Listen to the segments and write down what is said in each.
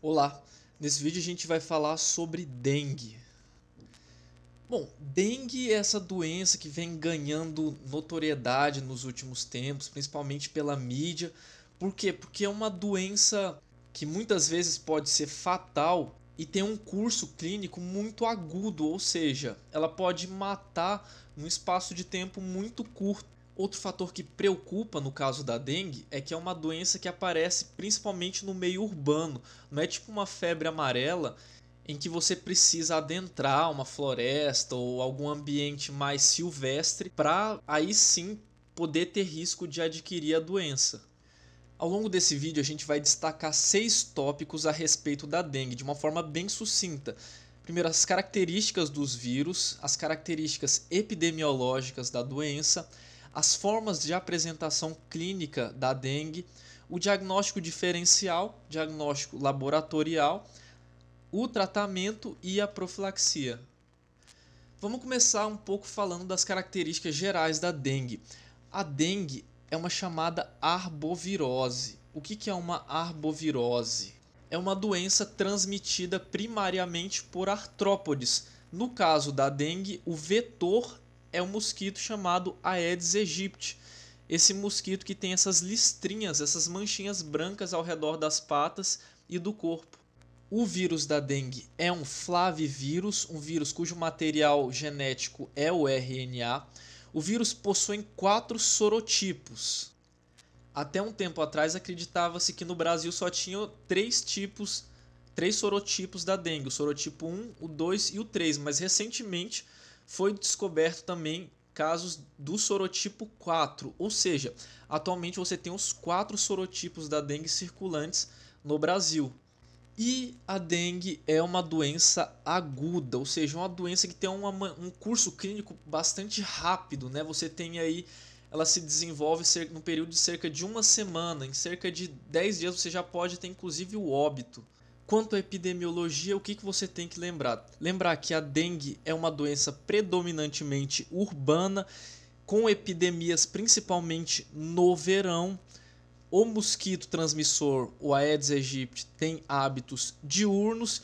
Olá, nesse vídeo a gente vai falar sobre dengue. Bom, dengue é essa doença que vem ganhando notoriedade nos últimos tempos, principalmente pela mídia. Por quê? Porque é uma doença que muitas vezes pode ser fatal e tem um curso clínico muito agudo, ou seja, ela pode matar num espaço de tempo muito curto. Outro fator que preocupa no caso da dengue é que é uma doença que aparece principalmente no meio urbano, não é tipo uma febre amarela em que você precisa adentrar uma floresta ou algum ambiente mais silvestre para aí sim poder ter risco de adquirir a doença. Ao longo desse vídeo a gente vai destacar seis tópicos a respeito da dengue de uma forma bem sucinta. Primeiro, as características dos vírus, as características epidemiológicas da doença, as formas de apresentação clínica da dengue, o diagnóstico diferencial, diagnóstico laboratorial, o tratamento e a profilaxia. Vamos começar um pouco falando das características gerais da dengue. A dengue é uma chamada arbovirose. O que é uma arbovirose? É uma doença transmitida primariamente por artrópodes. No caso da dengue, o vetor é um mosquito chamado Aedes aegypti. Esse mosquito que tem essas listrinhas, essas manchinhas brancas ao redor das patas e do corpo. O vírus da dengue é um flavivírus, um vírus cujo material genético é o RNA. O vírus possui quatro sorotipos. Até um tempo atrás acreditava-se que no Brasil só tinha três tipos, três sorotipos da dengue, o sorotipo 1, o 2 e o 3, mas recentemente foi descoberto também casos do sorotipo 4, ou seja, atualmente você tem os quatro sorotipos da dengue circulantes no Brasil. E a dengue é uma doença aguda, ou seja, uma doença que tem uma, um curso clínico bastante rápido, né? Você tem aí, ela se desenvolve no período de cerca de uma semana, em cerca de 10 dias você já pode ter inclusive o óbito. Quanto à epidemiologia, o que, que você tem que lembrar? Lembrar que a dengue é uma doença predominantemente urbana, com epidemias principalmente no verão. O mosquito transmissor, o Aedes aegypti, tem hábitos diurnos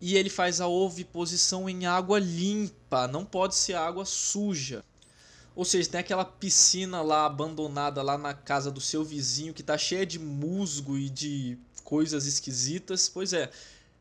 e ele faz a oviposição em água limpa, não pode ser água suja. Ou seja, tem aquela piscina lá abandonada lá na casa do seu vizinho que tá cheia de musgo e de coisas esquisitas. Pois é,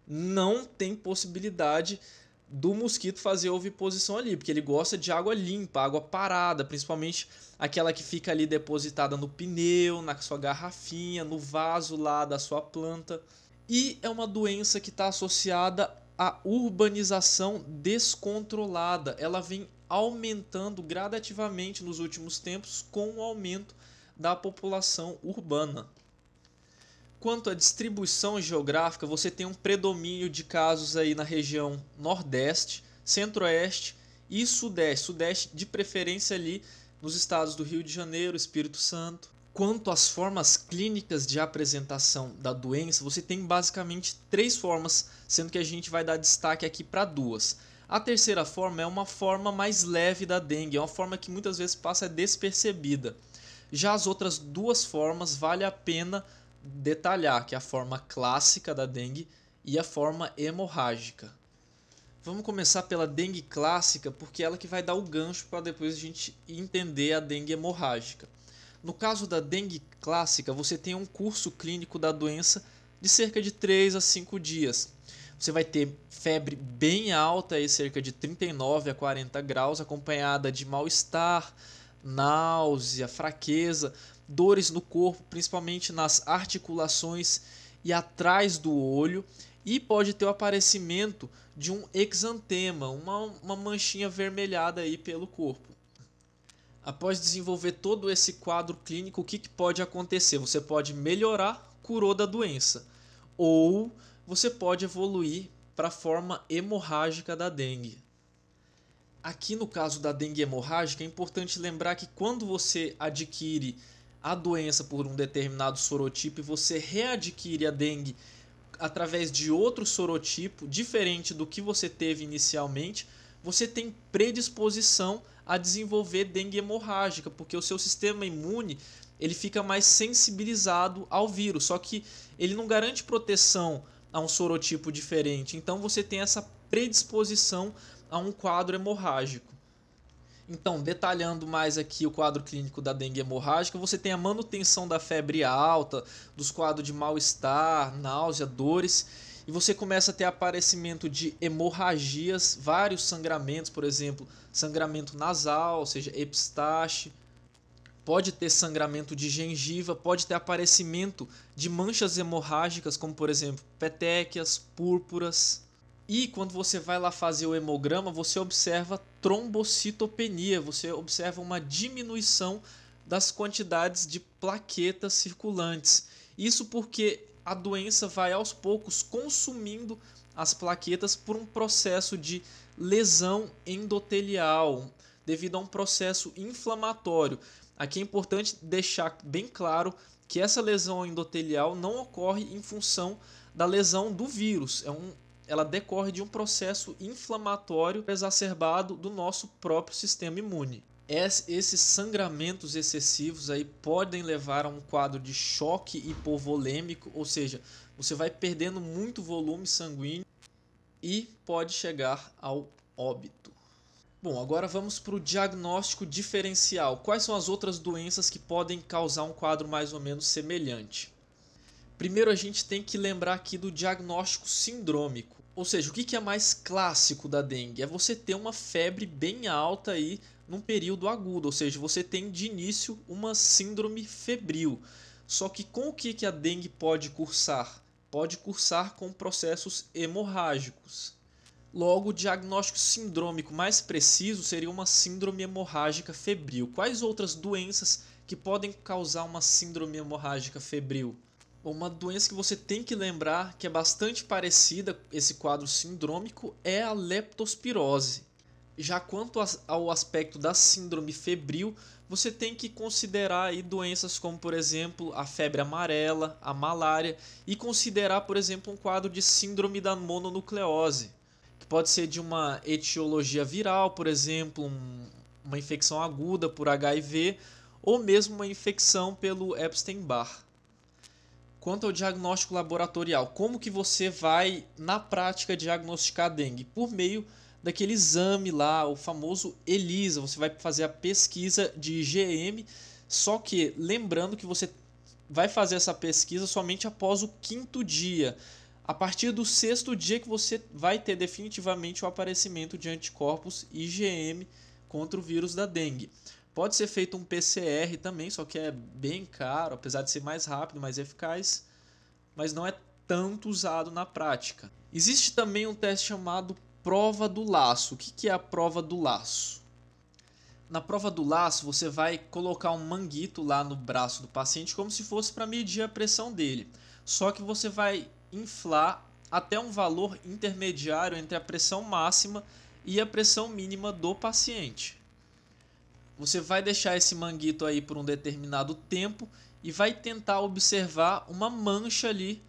não tem possibilidade do mosquito fazer oviposição ali, porque ele gosta de água limpa, água parada, principalmente aquela que fica ali depositada no pneu, na sua garrafinha, no vaso lá da sua planta. E é uma doença que está associada à urbanização descontrolada. Ela vem aumentando gradativamente nos últimos tempos com o aumento da população urbana quanto à distribuição geográfica, você tem um predomínio de casos aí na região Nordeste, Centro-Oeste e Sudeste. Sudeste, de preferência, ali nos estados do Rio de Janeiro, Espírito Santo. Quanto às formas clínicas de apresentação da doença, você tem basicamente três formas, sendo que a gente vai dar destaque aqui para duas. A terceira forma é uma forma mais leve da dengue, é uma forma que muitas vezes passa despercebida. Já as outras duas formas vale a pena detalhar, que é a forma clássica da dengue e a forma hemorrágica. Vamos começar pela dengue clássica, porque é ela que vai dar o gancho para depois a gente entender a dengue hemorrágica. No caso da dengue clássica, você tem um curso clínico da doença de cerca de 3 a 5 dias. Você vai ter febre bem alta, aí cerca de 39 a 40 graus, acompanhada de mal-estar, náusea, fraqueza dores no corpo, principalmente nas articulações e atrás do olho, e pode ter o aparecimento de um exantema, uma, uma manchinha vermelhada aí pelo corpo. Após desenvolver todo esse quadro clínico, o que, que pode acontecer? Você pode melhorar, curou da doença, ou você pode evoluir para a forma hemorrágica da dengue. Aqui no caso da dengue hemorrágica, é importante lembrar que quando você adquire a doença por um determinado sorotipo e você readquire a dengue através de outro sorotipo diferente do que você teve inicialmente, você tem predisposição a desenvolver dengue hemorrágica, porque o seu sistema imune ele fica mais sensibilizado ao vírus, só que ele não garante proteção a um sorotipo diferente. Então você tem essa predisposição a um quadro hemorrágico. Então, detalhando mais aqui o quadro clínico da dengue hemorrágica, você tem a manutenção da febre alta, dos quadros de mal-estar, náusea, dores, e você começa a ter aparecimento de hemorragias, vários sangramentos, por exemplo, sangramento nasal, ou seja, epistaxe, pode ter sangramento de gengiva, pode ter aparecimento de manchas hemorrágicas, como por exemplo, petequias, púrpuras. E quando você vai lá fazer o hemograma, você observa trombocitopenia, você observa uma diminuição das quantidades de plaquetas circulantes. Isso porque a doença vai aos poucos consumindo as plaquetas por um processo de lesão endotelial, devido a um processo inflamatório. Aqui é importante deixar bem claro que essa lesão endotelial não ocorre em função da lesão do vírus, é um ela decorre de um processo inflamatório exacerbado do nosso próprio sistema imune. Esses sangramentos excessivos aí podem levar a um quadro de choque hipovolêmico, ou seja, você vai perdendo muito volume sanguíneo e pode chegar ao óbito. Bom, agora vamos para o diagnóstico diferencial. Quais são as outras doenças que podem causar um quadro mais ou menos semelhante? Primeiro a gente tem que lembrar aqui do diagnóstico sindrômico. Ou seja, o que é mais clássico da dengue? É você ter uma febre bem alta aí num período agudo, ou seja, você tem de início uma síndrome febril. Só que com o que a dengue pode cursar? Pode cursar com processos hemorrágicos. Logo, o diagnóstico sindrômico mais preciso seria uma síndrome hemorrágica febril. Quais outras doenças que podem causar uma síndrome hemorrágica febril? Uma doença que você tem que lembrar que é bastante parecida esse quadro sindrômico é a leptospirose. Já quanto ao aspecto da síndrome febril, você tem que considerar aí doenças como, por exemplo, a febre amarela, a malária e considerar, por exemplo, um quadro de síndrome da mononucleose, que pode ser de uma etiologia viral, por exemplo, um, uma infecção aguda por HIV ou mesmo uma infecção pelo Epstein-Barr quanto ao diagnóstico laboratorial, como que você vai na prática diagnosticar a dengue? Por meio daquele exame lá, o famoso ELISA, você vai fazer a pesquisa de IgM, só que lembrando que você vai fazer essa pesquisa somente após o quinto dia. A partir do sexto dia que você vai ter definitivamente o aparecimento de anticorpos IgM contra o vírus da dengue. Pode ser feito um PCR também, só que é bem caro, apesar de ser mais rápido, mais eficaz, mas não é tanto usado na prática. Existe também um teste chamado prova do laço. O que é a prova do laço? Na prova do laço, você vai colocar um manguito lá no braço do paciente, como se fosse para medir a pressão dele. Só que você vai inflar até um valor intermediário entre a pressão máxima e a pressão mínima do paciente. Você vai deixar esse manguito aí por um determinado tempo e vai tentar observar uma mancha ali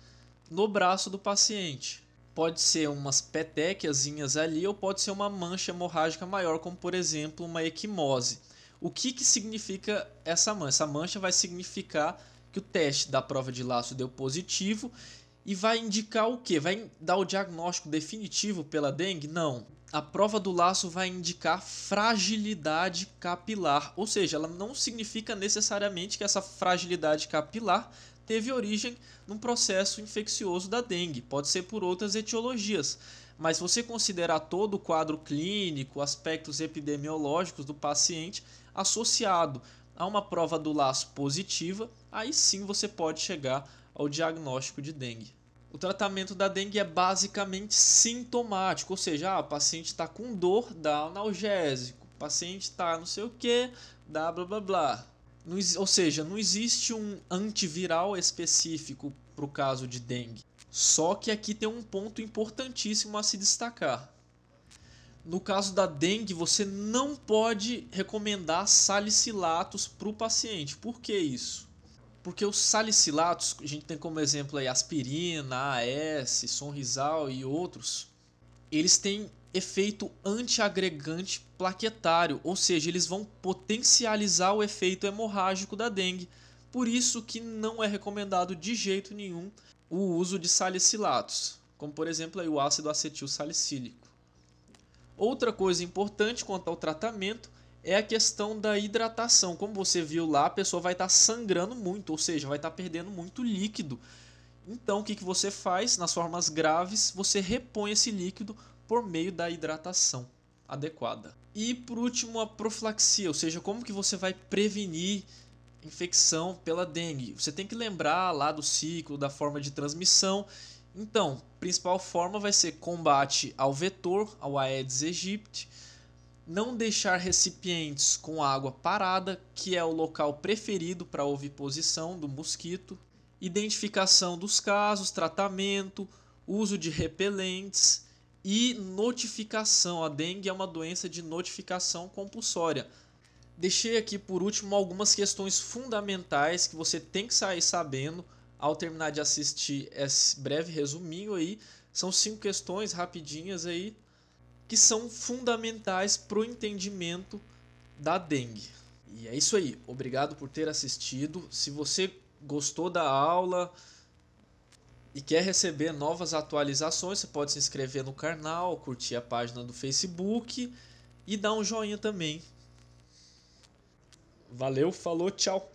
no braço do paciente. Pode ser umas petequiazinhas ali ou pode ser uma mancha hemorrágica maior, como por exemplo uma equimose. O que, que significa essa mancha? Essa mancha vai significar que o teste da prova de laço deu positivo e vai indicar o que? Vai dar o diagnóstico definitivo pela dengue? Não a prova do laço vai indicar fragilidade capilar, ou seja, ela não significa necessariamente que essa fragilidade capilar teve origem num processo infeccioso da dengue, pode ser por outras etiologias. Mas você considerar todo o quadro clínico, aspectos epidemiológicos do paciente associado a uma prova do laço positiva, aí sim você pode chegar ao diagnóstico de dengue. O tratamento da dengue é basicamente sintomático, ou seja, ah, o paciente está com dor, dá analgésico, o paciente está não sei o que, dá blá blá blá. Não, ou seja, não existe um antiviral específico para o caso de dengue. Só que aqui tem um ponto importantíssimo a se destacar. No caso da dengue, você não pode recomendar salicilatos para o paciente. Por que isso? Porque os salicilatos, a gente tem como exemplo aí aspirina, AS, sonrisal e outros, eles têm efeito antiagregante plaquetário, ou seja, eles vão potencializar o efeito hemorrágico da dengue. Por isso que não é recomendado de jeito nenhum o uso de salicilatos, como por exemplo aí o ácido acetil salicílico. Outra coisa importante quanto ao tratamento é a questão da hidratação. Como você viu lá, a pessoa vai estar tá sangrando muito, ou seja, vai estar tá perdendo muito líquido. Então, o que, que você faz? Nas formas graves, você repõe esse líquido por meio da hidratação adequada. E por último, a profilaxia, ou seja, como que você vai prevenir infecção pela dengue. Você tem que lembrar lá do ciclo, da forma de transmissão. Então, principal forma vai ser combate ao vetor, ao Aedes aegypti, não deixar recipientes com água parada, que é o local preferido para oviposição do mosquito, identificação dos casos, tratamento, uso de repelentes e notificação. A dengue é uma doença de notificação compulsória. Deixei aqui por último algumas questões fundamentais que você tem que sair sabendo ao terminar de assistir esse breve resuminho aí. São cinco questões rapidinhas aí que são fundamentais para o entendimento da dengue. E é isso aí. Obrigado por ter assistido. Se você gostou da aula e quer receber novas atualizações, você pode se inscrever no canal, curtir a página do Facebook e dar um joinha também. Valeu, falou, tchau.